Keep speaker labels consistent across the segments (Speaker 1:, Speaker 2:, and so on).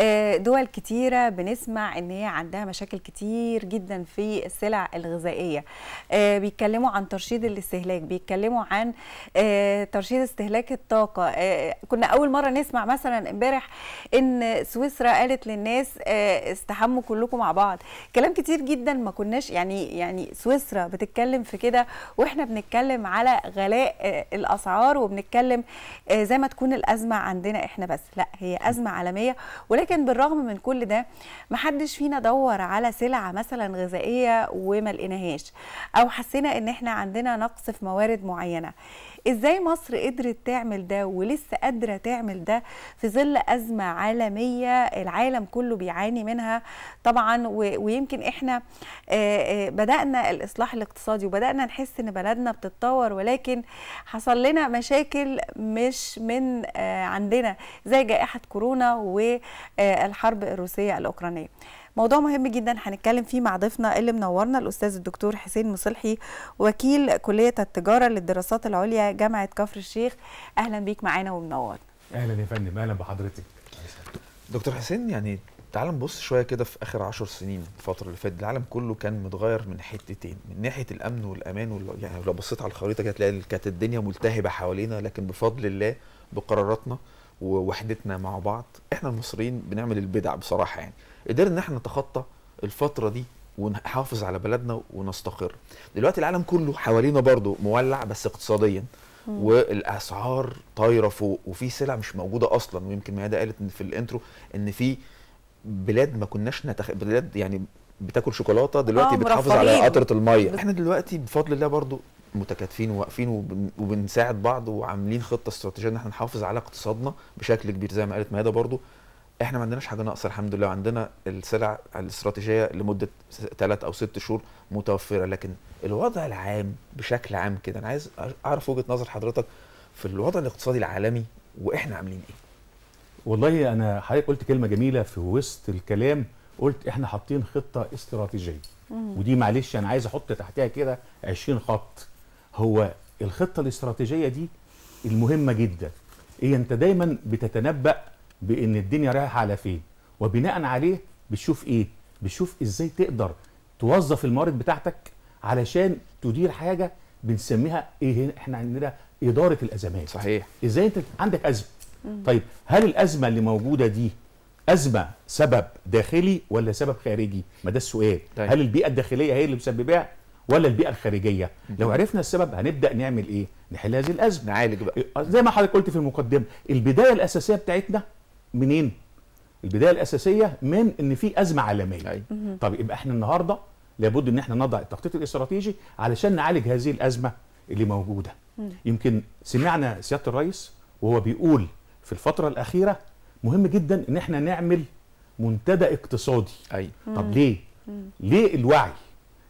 Speaker 1: آه، دول كتيرة بنسمع ان هي عندها مشاكل كتير جدا في السلع الغذائية آه، بيتكلموا عن ترشيد الاستهلاك بيتكلموا عن آه، ترشيد استهلاك الطاقة كنا اول مرة نسمع مثلا امبارح ان سويسرا قالت للناس استحموا كلكم مع بعض كلام كتير جدا ما كناش يعني يعني سويسرا بتتكلم في كده واحنا بنتكلم على غلاء الاسعار وبنتكلم زي ما تكون الازمه عندنا احنا بس لا هي ازمه عالميه ولكن ولكن بالرغم من كل ده محدش فينا دور على سلعة مثلا غذائية وما لقيناهاش أو حسينا إن إحنا عندنا نقص في موارد معينة إزاي مصر قدرت تعمل ده ولسه قادرة تعمل ده في ظل أزمة عالمية العالم كله بيعاني منها طبعا ويمكن إحنا بدأنا الإصلاح الاقتصادي وبدأنا نحس إن بلدنا بتتطور ولكن حصل لنا مشاكل مش من عندنا زي جائحة كورونا و آه، الحرب الروسيه الاوكرانيه موضوع مهم جدا هنتكلم فيه مع ضيفنا اللي منورنا الاستاذ الدكتور حسين مصلحي وكيل كليه التجاره للدراسات العليا جامعه كفر الشيخ اهلا بيك معانا ومنورنا
Speaker 2: اهلا يا فندم اهلا بحضرتك دكتور حسين يعني تعال نبص شويه كده في اخر عشر سنين الفتره اللي فاتت العالم كله كان متغير من حتتين من ناحيه الامن والامان وال... يعني لو بصيت على الخريطه هتلاقي كانت الدنيا ملتهبه حوالينا لكن بفضل الله بقراراتنا ووحدتنا مع بعض احنا المصريين بنعمل البدع بصراحه يعني قدرنا ان احنا نتخطى الفتره دي ونحافظ على بلدنا ونستقر دلوقتي العالم كله حوالينا برضه مولع بس اقتصاديا والاسعار طايره فوق وفي سلع مش موجوده اصلا ويمكن ميادة قالت ان في الانترو ان في بلاد ما كناش نتخ... بلاد يعني بتاكل شوكولاته دلوقتي آه بتحافظ على قطره الميه احنا دلوقتي بفضل الله برضو متكاتفين وواقفين وبنساعد بعض وعاملين خطه استراتيجيه ان احنا نحافظ على اقتصادنا بشكل كبير زي ما قالت مهاده برضو احنا ما عندناش حاجه ناقصه الحمد لله عندنا السلع الاستراتيجيه لمده ثلاث او ست شهور متوفره لكن الوضع العام بشكل عام كده انا عايز اعرف وجهه نظر حضرتك في الوضع الاقتصادي العالمي واحنا عاملين ايه والله انا حضرتك قلت
Speaker 3: كلمه جميله في وسط الكلام قلت احنا حاطين خطه استراتيجيه ودي معلش انا عايز احط تحتها كده 20 خط هو الخطه الاستراتيجيه دي المهمه جدا ايه انت دايما بتتنبأ بان الدنيا رايحه على فين وبناء عليه بتشوف ايه بتشوف ازاي تقدر توظف الموارد بتاعتك علشان تدير حاجه بنسميها ايه هنا احنا عندنا اداره الازمات صحيح ازاي انت عندك ازمه طيب هل الازمه اللي موجوده دي ازمه سبب داخلي ولا سبب خارجي ما ده السؤال طيب. هل البيئه الداخليه هي اللي مسببها ولا البيئه الخارجيه لو عرفنا السبب هنبدا نعمل ايه نحل هذه الازمه نعالج بقى زي ما حضرتك قلت في المقدمه البدايه الاساسيه بتاعتنا منين البدايه الاساسيه من ان في ازمه عالميه أي. أيوة. طب يبقى احنا النهارده لابد ان احنا نضع التخطيط الاستراتيجي علشان نعالج هذه الازمه اللي موجوده يمكن سمعنا سياده الرئيس وهو بيقول في الفتره الاخيره مهم جدا ان احنا نعمل منتدى اقتصادي أي. أيوة. طب ليه ليه الوعي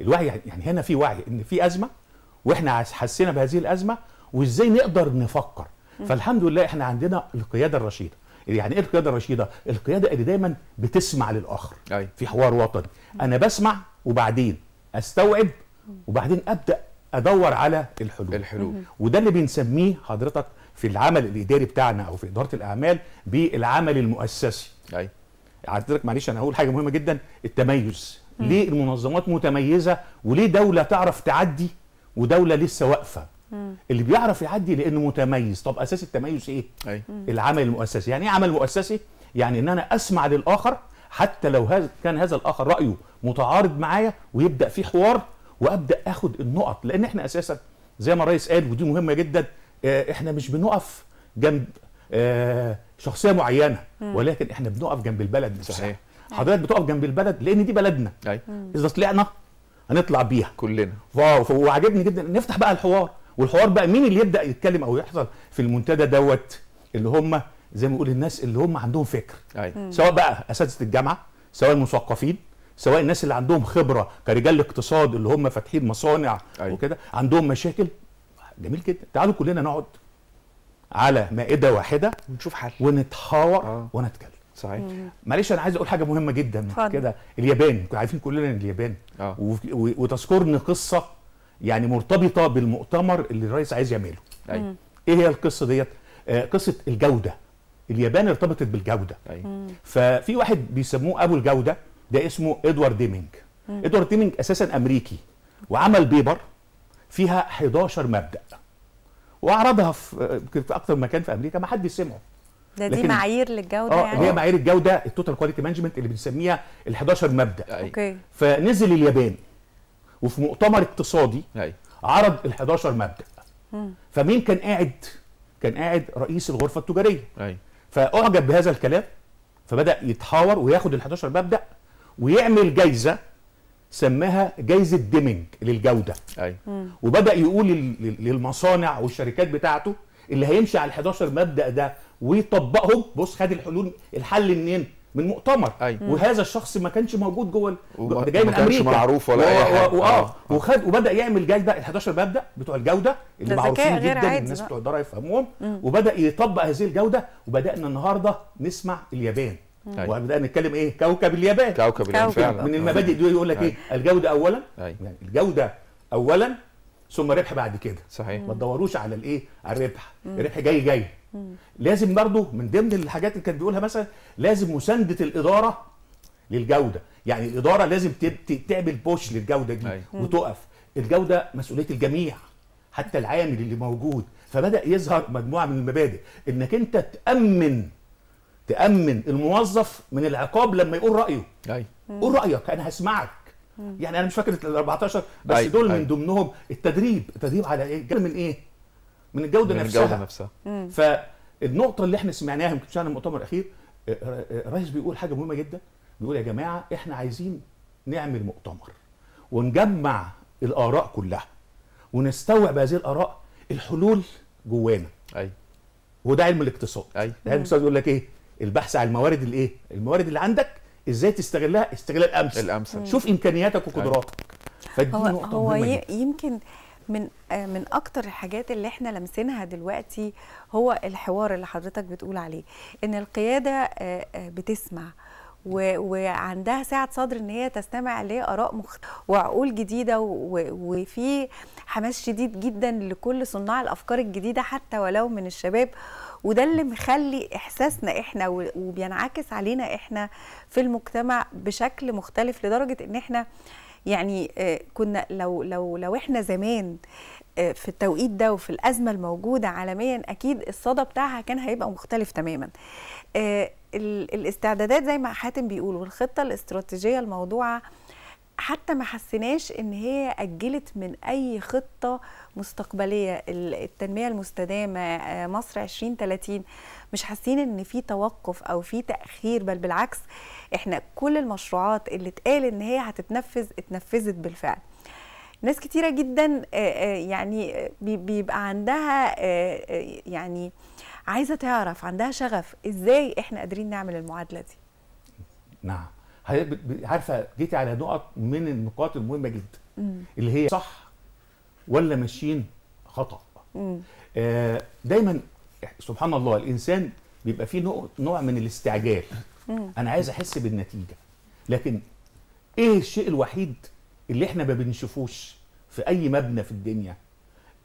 Speaker 3: الوعي يعني هنا في وعي ان في ازمه واحنا حسينا بهذه الازمه وازاي نقدر نفكر فالحمد لله احنا عندنا القياده الرشيده يعني ايه القياده الرشيده القياده اللي دايما بتسمع للاخر أي. في حوار وطني انا بسمع وبعدين استوعب وبعدين ابدا ادور على الحلول الحلول وده اللي بنسميه حضرتك في العمل الاداري بتاعنا او في اداره الاعمال بالعمل المؤسسي ايوه حضرتك معلش انا هقول حاجه مهمه جدا التميز ليه المنظمات متميزه وليه دوله تعرف تعدي ودوله لسه واقفه اللي بيعرف يعدي لانه متميز طب اساس التميز ايه أي. العمل المؤسسي يعني ايه عمل مؤسسي يعني ان انا اسمع للاخر حتى لو كان هذا الاخر رايه متعارض معايا ويبدا في حوار وابدا اخد النقط لان احنا اساسا زي ما الريس قال ودي مهمه جدا آه، احنا مش بنقف جنب آه، شخصيه معينه ولكن احنا بنقف جنب البلد صحيح أيوة. حضرتك بتقف جنب البلد لان دي بلدنا ايوه اذا طلعنا هنطلع بيها كلنا واو وعجبني جدا نفتح بقى الحوار والحوار بقى مين اللي يبدا يتكلم او يحصل في المنتدى دوت اللي هم زي ما بيقول الناس اللي هم عندهم فكر أيوة. سواء بقى اساتذه الجامعه سواء المثقفين سواء الناس اللي عندهم خبره كرجال اقتصاد اللي هم فاتحين مصانع أي. أيوة. وكده عندهم مشاكل جميل جدا تعالوا كلنا نقعد على مائده واحده ونشوف حل ونتحاور آه. ونتكلم صحيح معلش انا عايز اقول حاجه مهمه جدا كده اليابان عارفين كلنا اليابان آه. وتذكرني قصه يعني مرتبطه بالمؤتمر اللي الرئيس عايز يعمله أيوة. ايه هي القصه ديت آه قصه الجوده اليابان ارتبطت بالجوده أيوة. ففي واحد بيسموه ابو الجوده ده اسمه ادوارد ديمينج مم. ادوارد ديمينج اساسا امريكي وعمل بيبر فيها 11 مبدا وعرضها في آه، في اكتر مكان في امريكا ما حدش سمعه
Speaker 1: ده دي معايير للجوده اه يعني. هي معايير
Speaker 3: الجوده التوتال كواليتي مانجمنت اللي بنسميها ال 11 مبدا اوكي فنزل اليابان وفي مؤتمر اقتصادي أي. عرض ال 11 مبدا مم. فمين كان قاعد كان قاعد رئيس الغرفه التجاريه أي. فاعجب بهذا الكلام فبدا يتحاور وياخد ال 11 مبدا ويعمل جايزه سماها جايزه ديمينج للجوده أي. وبدا يقول للمصانع والشركات بتاعته اللي هيمشي على ال 11 مبدا ده ويطبقهم بص خد الحلول الحل منين؟ من مؤتمر أيوة. وهذا الشخص ما كانش موجود جوه وما جاي من امريكا ما معروف ولا اي حاجه آه. آه. وخد وبدا يعمل جايده ال 11 مبدا بتوع الجوده اللي معروفين جدا الناس بتوع الدار يفهموهم وبدا يطبق هذه الجوده وبدانا النهارده نسمع اليابان أيوة. وبدانا نتكلم ايه كوكب اليابان كوكب اليابان فعلا من المبادئ دي يقول لك ايه الجوده اولا أيوة. يعني الجوده اولا ثم ربح بعد كده صحيح ما تدوروش على الايه على الربح الربح جاي جاي مم. لازم برضه من ضمن الحاجات اللي كان بيقولها مثلا لازم مسانده الاداره للجوده يعني الاداره لازم تعمل بوش للجوده دي أيوه. وتقف الجوده مسؤوليه الجميع حتى العامل اللي موجود فبدا يظهر مجموعه من المبادئ انك انت تامن تامن الموظف من العقاب لما يقول رايه أيوه. قول رايك انا هسمعك يعني انا مش فاكر ال 14 بس أي. أيوة، دول أي. من أيوة. ضمنهم التدريب التدريب على ايه جاي من ايه من الجوده من نفسها الجوده نفسها فالنقطه اللي احنا سمعناها يمكن سمعنا المؤتمر الاخير الرئيس آه، آه، آه، بيقول حاجه مهمه جدا بيقول يا جماعه احنا عايزين نعمل مؤتمر ونجمع الاراء كلها ونستوعب هذه الاراء الحلول جوانا ايوه وده علم الاقتصاد ايوه علم يعني الاقتصاد يقول لك ايه البحث عن الموارد الايه الموارد اللي عندك ازاي تستغلها استغلال امثل الامثل شوف امكانياتك وقدراتك أيوة. فدي هو نقطه هو مهمة
Speaker 1: يمكن من آه، من اكتر الحاجات اللي احنا لامسينها دلوقتي هو الحوار اللي حضرتك بتقول عليه ان القياده آه، آه، بتسمع و... وعندها سعه صدر ان هي تستمع لاراء مخت... وعقول جديده و... وفي حماس شديد جدا لكل صناع الافكار الجديده حتى ولو من الشباب وده اللي مخلي احساسنا احنا وبينعكس علينا احنا في المجتمع بشكل مختلف لدرجه ان احنا يعني آه، كنا لو لو لو احنا زمان آه، في التوقيت ده وفي الازمه الموجوده عالميا اكيد الصدى بتاعها كان هيبقى مختلف تماما آه، الاستعدادات زي ما حاتم بيقول والخطه الاستراتيجيه الموضوعه حتى ما حسيناش ان هي اجلت من اي خطه مستقبليه التنميه المستدامه آه، مصر 2030 مش حاسين ان في توقف او في تاخير بل بالعكس احنا كل المشروعات اللي اتقال ان هي هتتنفذ اتنفذت بالفعل ناس كتيرة جدا آه، آه، يعني آه، بيبقى عندها يعني عايزة تعرف عندها شغف ازاي احنا قادرين نعمل المعادلة دي
Speaker 3: نعم عارفة جيتي على نقط من النقاط المهمة جدا اللي هي صح ولا ماشيين خطأ آه دايما سبحان الله الإنسان بيبقى فيه نوع من الاستعجال مم. أنا عايز أحس بالنتيجة لكن إيه الشيء الوحيد اللي احنا ما بنشوفوش في اي مبنى في الدنيا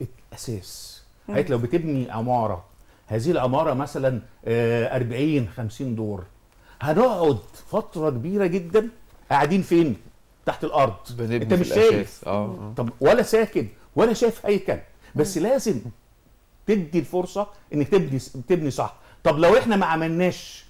Speaker 3: الاساس حيث لو بتبني عماره هذه العماره مثلا 40 آه، 50 دور هنقعد فتره كبيره جدا قاعدين فين تحت الارض انت مش شايف آه،, آه. طب ولا ساكن ولا شايف هيكل بس لازم تدي الفرصه انك تبني تبني صح طب لو احنا ما عملناش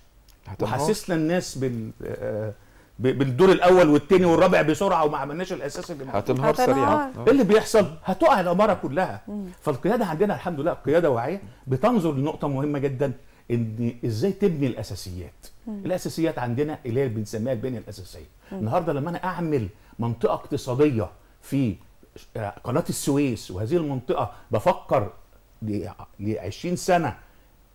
Speaker 3: وحسسنا الناس بال آه، بالدور الاول والثاني والرابع بسرعه وما عملناش الاساس اللي هتنهار سريعا آه. آه. ايه اللي بيحصل هتقع الاماره كلها فالقياده عندنا الحمد لله قياده واعيه بتنظر لنقطه مهمه جدا ان ازاي تبني الاساسيات الاساسيات عندنا اللي هي بنسميها البنيه الاساسيه النهارده لما انا اعمل منطقه اقتصاديه في آه، قناه السويس وهذه المنطقه بفكر ل 20 سنه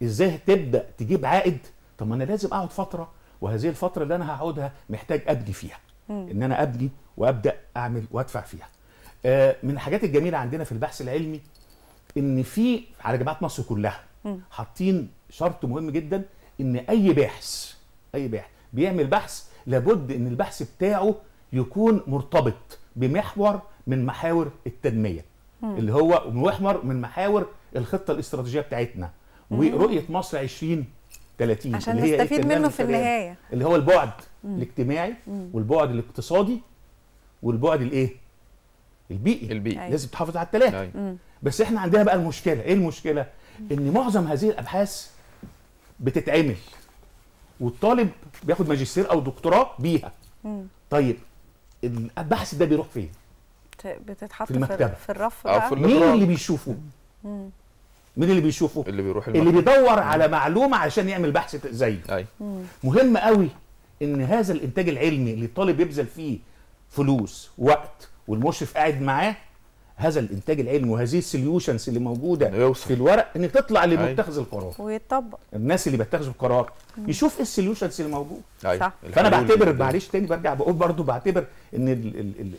Speaker 3: ازاي تبدا تجيب عائد طب ما انا لازم اقعد فتره وهذه الفتره اللي انا هقعدها محتاج ابني فيها ان انا ابني وابدا اعمل وادفع فيها آه، من الحاجات الجميله عندنا في البحث العلمي ان في على جامعه مصر كلها حاطين شرط مهم جدا ان اي باحث اي باحث بيعمل بحث لابد ان البحث بتاعه يكون مرتبط بمحور من محاور التنميه اللي هو محور من محاور الخطه الاستراتيجيه بتاعتنا ورؤيه مصر 20 30 عشان اللي إيه؟ نستفيد منه في النهايه اللي هو البعد مم. الاجتماعي مم. والبعد الاقتصادي والبعد الايه؟ البيئي البيئي أيوه. لازم تحافظ على الثلاثه أيوة. بس احنا عندنا بقى المشكله ايه المشكله؟ مم. ان معظم هذه الابحاث بتتعمل والطالب بياخد ماجستير او دكتوراه بيها مم. طيب البحث ده بيروح فين؟
Speaker 1: بتتحط في المكتبه في الرف بقى مين اللي بيشوفه؟ مم.
Speaker 3: مين اللي بيشوفه اللي بيروح المحل. اللي بيدور على معلومه عشان يعمل بحث زيه أي. مهم قوي ان هذا الانتاج العلمي اللي الطالب يبذل فيه فلوس وقت والمشرف قاعد معاه هذا الانتاج العلمي وهذه السوليوشنز اللي موجوده في الورق انك تطلع لمتخذ القرار
Speaker 1: ويطبق
Speaker 3: الناس اللي بتاخذ القرار يشوف ايه السوليوشنز اللي موجوده صح فانا بعتبر معلش تاني برجع بقول برضو بعتبر ان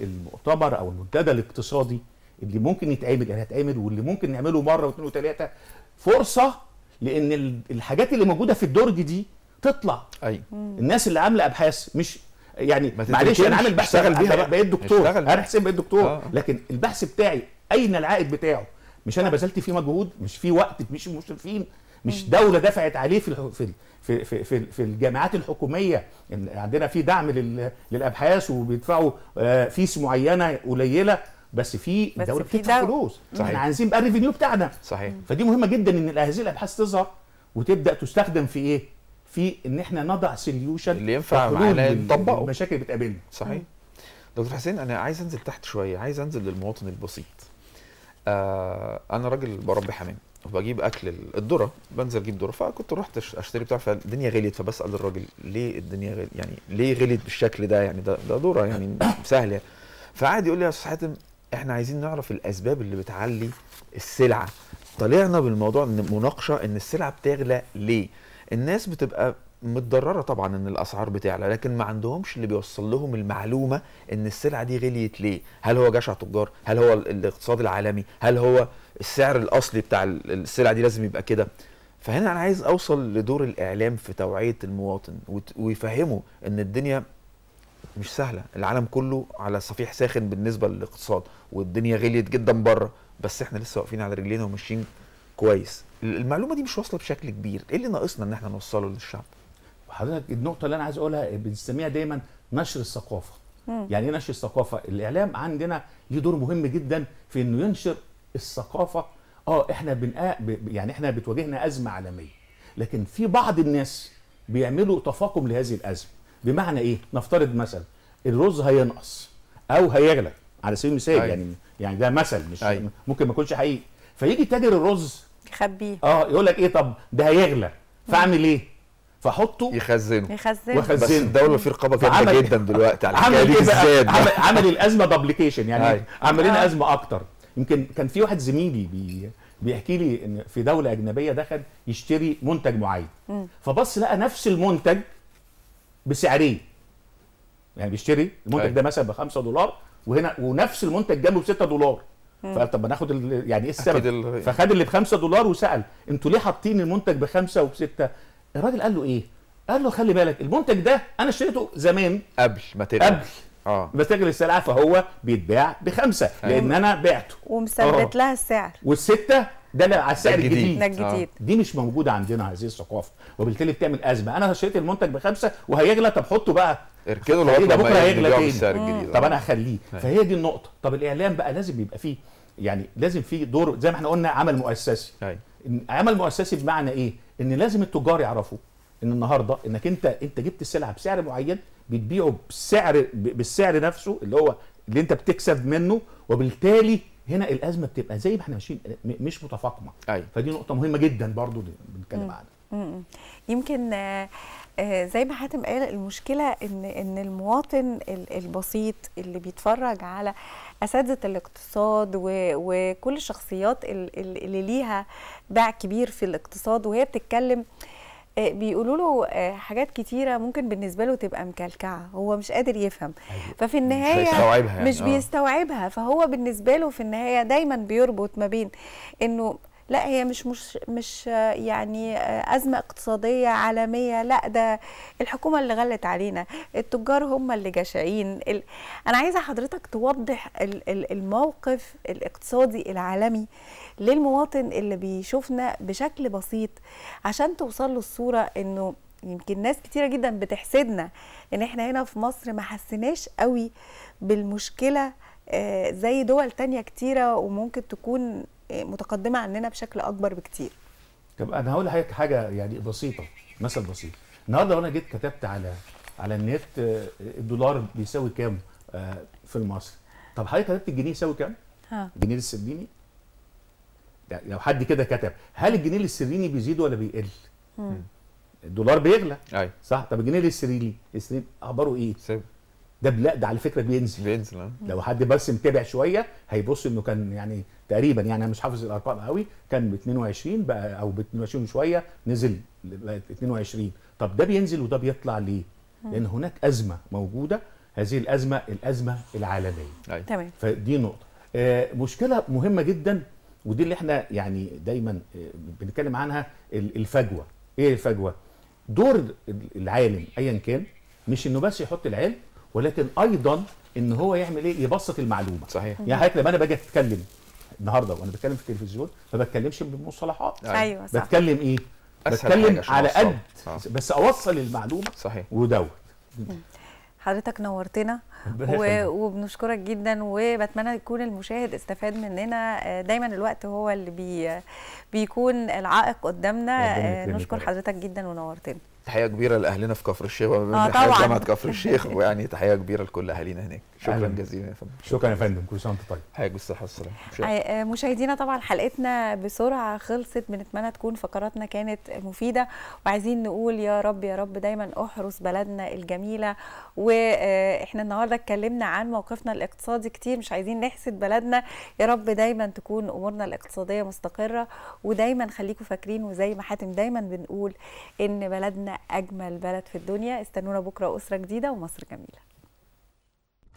Speaker 3: المؤتمر او المنتدى الاقتصادي اللي ممكن يتعمل يعني هتعمل واللي ممكن نعمله مره واثنين وثلاثه فرصه لان الحاجات اللي موجوده في الدرج دي تطلع ايوه الناس اللي عامله ابحاث مش يعني معلش انا عامل بحث اشتغل بيها بقيت دكتور انا حسين بقيت دكتور آه،, آه. لكن البحث بتاعي اين العائد بتاعه مش انا بذلت فيه مجهود مش في وقت مش مشرفين مش دوله دفعت عليه في في في في, في, في الجامعات الحكوميه يعني عندنا في دعم للابحاث وبيدفعوا آه، فيس معينه قليله بس في الدوري بتدفع فلوس صحيح. احنا عايزين بقى الريفينيو بتاعنا صحيح فدي مهمه جدا ان هذه الابحاث تظهر وتبدا تستخدم في ايه؟ في ان احنا نضع سوليوشن اللي
Speaker 2: ينفع معانا نطبقه المشاكل اللي بتقابلنا صحيح دكتور حسين انا عايز انزل تحت شويه عايز انزل للمواطن البسيط آه انا راجل بربي حمام وبجيب اكل الذره بنزل اجيب ذره فكنت رحت اشتري بتاع فالدنيا غليت فبسال الراجل ليه الدنيا غليت يعني ليه غليت بالشكل ده يعني ده ده ذره يعني سهله فقعد يقول لي يا استاذ حاتم احنا عايزين نعرف الاسباب اللي بتعلي السلعه طلعنا بالموضوع ان مناقشه ان السلعه بتغلى ليه الناس بتبقى متضرره طبعا ان الاسعار بتعلى لكن ما عندهمش اللي بيوصل لهم المعلومه ان السلعه دي غليت ليه هل هو جشع تجار هل هو الاقتصاد العالمي هل هو السعر الاصلي بتاع السلعه دي لازم يبقى كده فهنا انا عايز اوصل لدور الاعلام في توعيه المواطن ويفهمه ان الدنيا مش سهله العالم كله على صفيح ساخن بالنسبه للاقتصاد والدنيا غليت جدا بره بس احنا لسه واقفين على رجلينا وماشيين كويس المعلومه دي مش واصله بشكل كبير ايه اللي ناقصنا ان احنا نوصله للشعب وحضرتك النقطه اللي انا عايز
Speaker 3: اقولها بنسميها دايما نشر الثقافه يعني ايه نشر الثقافه الاعلام عندنا ليه دور مهم جدا في انه ينشر الثقافه اه احنا بنقى آه، يعني احنا بتواجهنا ازمه عالميه لكن في بعض الناس بيعملوا تفاقم لهذه الازمه بمعنى ايه نفترض مثلا الرز هينقص او هيغلى على سبيل المثال أيوة. يعني يعني ده مثل مش أيوة. ممكن ما يكونش حقيقي فيجي تاجر الرز يخبيه اه يقول لك ايه طب ده هيغلى فاعمل ايه فاحطه يخزنه
Speaker 1: يخزنه وخزنه بس الدوله في
Speaker 3: رقابه جامده جدا دلوقتي على عمل إيه بقى؟ عمل, عمل الازمه دبليكيشن يعني أيوة. عمل لنا آه. ازمه اكتر يمكن كان في واحد زميلي بي بيحكي لي ان في دوله اجنبيه دخل يشتري منتج معين فبص لقى نفس المنتج بسعريه يعني بيشتري المنتج طيب. ده مثلا ب 5 دولار وهنا ونفس المنتج جنبه ب 6 دولار فقال طب ما ناخد يعني ايه السبب فخد اللي ب 5 دولار وسال انتوا ليه حاطين المنتج ب 5 وب 6 الراجل قال له ايه قال له خلي بالك المنتج ده انا اشتريته زمان قبل ما تبقى قبل اه بتغلي السلعه فهو بيتباع بخمسه أيوه. لان انا بعته
Speaker 1: ومثبت آه. لها السعر
Speaker 3: والسته ده على السعر الجديد ده الجديد آه. دي مش موجوده عندنا هذه الثقافه وبالتالي بتعمل ازمه انا شريت المنتج بخمسه وهيغلى طب حطه بقى اركنه لغايه ده بكره هيغلى طب انا هخليه نعم. فهي دي النقطه طب الاعلام بقى لازم يبقى فيه يعني لازم في دور زي ما احنا قلنا عمل مؤسسي أي. عمل مؤسسي بمعنى ايه ان لازم التجار يعرفوا ان النهارده انك انت انت جبت السلعه بسعر معين بتبيعه بسعر بالسعر نفسه اللي هو اللي انت بتكسب منه وبالتالي هنا الازمه بتبقى زي ما احنا ماشيين مش متفاقمه أيوة. فدي نقطه مهمه جدا برضو دي بنتكلم
Speaker 1: عنها يمكن آه، آه، زي ما حاتم قال المشكله ان ان المواطن البسيط اللي بيتفرج على اساتذه الاقتصاد وكل الشخصيات اللي ليها باع كبير في الاقتصاد وهي بتتكلم آه، بيقولوا له آه، حاجات كتيره ممكن بالنسبه له تبقى مكلكعه هو مش قادر يفهم أيوة. ففي النهايه مش, بيستوعبها يعني. مش آه. بيستوعبها فهو بالنسبه له في النهايه دايما بيربط ما بين انه لا هي مش مش مش يعني آه، ازمه اقتصاديه عالميه لا ده الحكومه اللي غلت علينا التجار هم اللي جشعين انا عايزه حضرتك توضح الموقف الاقتصادي العالمي للمواطن اللي بيشوفنا بشكل بسيط عشان توصل له الصوره انه يمكن ناس كتيره جدا بتحسدنا ان احنا هنا في مصر ما حسيناش قوي بالمشكله آه، زي دول تانية كتيرة وممكن تكون آه، متقدمة عننا بشكل أكبر بكتير
Speaker 3: طب أنا هقول لحضرتك حاجة يعني بسيطة مثل بسيط النهارده وأنا جيت كتبت على على النت آه، الدولار بيساوي كام في مصر طب حضرتك كتبت الجنيه يساوي كام؟ ها. الجنيه الاسترليني لو حد كده كتب هل الجنيه الاسترليني بيزيد ولا بيقل؟ الدولار بيغلى ايوه صح طب الجنيه الاسترليني اخباره ايه؟ سيب. ده لا ده على فكره بينزل بينزل اه لو حد بس متابع شويه هيبص انه كان يعني تقريبا يعني انا مش حافظ الارقام قوي كان ب 22 بقى او ب 22 شويه نزل 22 طب ده بينزل وده بيطلع ليه؟ لان هناك ازمه موجوده هذه الازمه الازمه العالميه أيوة. تمام فدي نقطه آه، مشكله مهمه جدا ودي اللي احنا يعني دايما آه، بنتكلم عنها الفجوه ايه الفجوه دور العالم ايا كان مش انه بس يحط العلم ولكن ايضا ان هو يعمل ايه يبسط المعلومه صحيح يعني حضرتك لما انا باجي اتكلم النهارده وانا بتكلم في التلفزيون ما بتكلمش بمصطلحات أيوة،, ايوه صح بتكلم ايه بتكلم على قد بس اوصل المعلومه صحيح ودوت
Speaker 1: حضرتك نورتنا و... وبنشكرك جدا وبتمنى يكون المشاهد استفاد مننا آه، دايما الوقت هو اللي بي... بيكون العائق قدامنا آه، نشكر حضرتك جدا ونورتنا
Speaker 2: تحيه كبيره لاهلنا في كفر الشيخ ومن آه جامعه كفر الشيخ ويعني تحيه كبيره لكل اهالينا هناك شكرا جزيلا يا فندم شكرا يا فندم كل سنه وانت طيب حاجه بالصحه والسلامه آه، آه،
Speaker 1: مشاهدينا طبعا حلقتنا بسرعه خلصت بنتمنى تكون فقراتنا كانت مفيده وعايزين نقول يا رب يا رب دايما احرس بلدنا الجميله واحنا آه، النهارده اتكلمنا عن موقفنا الاقتصادي كتير مش عايزين نحسد بلدنا يا رب دايما تكون امورنا الاقتصاديه مستقره ودايما خليكم فاكرين وزي ما حاتم دايما بنقول ان بلدنا اجمل بلد في الدنيا استنونا بكره اسره جديده ومصر جميله